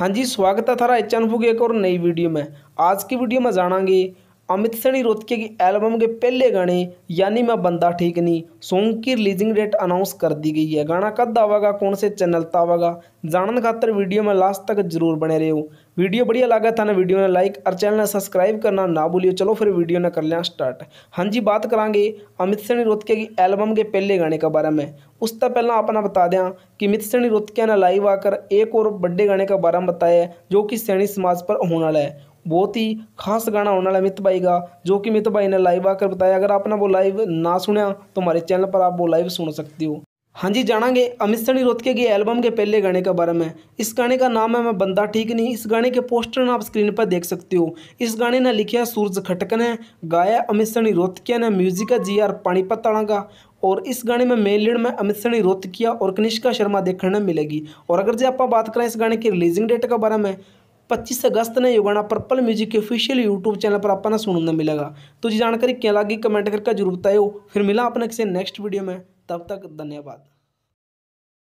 हाँ जी स्वागत है थारा एच एन फूक एक और नई वीडियो में आज की वीडियो में जानेंगे अमित सनी रोतके की एल्बम के पहले गाने यानी मैं बंदा ठीक नहीं सॉन्ग की रिलीजिंग डेट अनाउंस कर दी गई है गाना कद आवेगा कौन से चैनल आवेगा जानने खातर वीडियो में लास्ट तक जरूर बने रहो वीडियो बढ़िया लगा था ना वीडियो ने लाइक और चैनल ने सब्सक्राइब करना ना भूलियो चलो फिर वीडियो ने कर लिया स्टार्ट हाँ जी बात करांगे अमित सनी रोतके की एल्बम के पहले गाने के बारे में तक पहला अपना बता दें कि अमित सनी रोतके ने लाइव आकर एक और बड़े गाने के बारे में बताया जो कि सैनी समाज पर होने वाला है बहुत ही खास गाना होने वाला मित भाई का जो कि मित भाई ने लाइव आकर बताया अगर आपने वो लाइव ना सुना तो हमारे चैनल पर आप वो लाइव सुन सकते हो हाँ जी जानेंगे अमित सनी रोतके की एल्बम के पहले गाने के बारे में इस गाने का नाम है मैं बंदा ठीक नहीं इस गाने के पोस्टर आप स्क्रीन पर देख सकते हो इस गाने ने लिखा सूरज खटकन है गाया अमित सनी रोतके ने म्यूजिक है जी आर पानीपत ताड़ा का और इस गाने में मेन लीड में अमित सनी रोतकिया और कनिष्का शर्मा देखने मिलेगी और अगर जो आप बात करें इस गाने की रिलीजिंग डेट के बारे में 25 अगस्त ने योगाना पर्पल म्यूजिक के ऑफिशियल यूट्यूब चैनल पर आपको सुनने को मिलेगा तो जी जानकारी क्या लगी कमेंट करके जरूर बताए फिर मिला अपने किसी नेक्स्ट वीडियो में तब तक धन्यवाद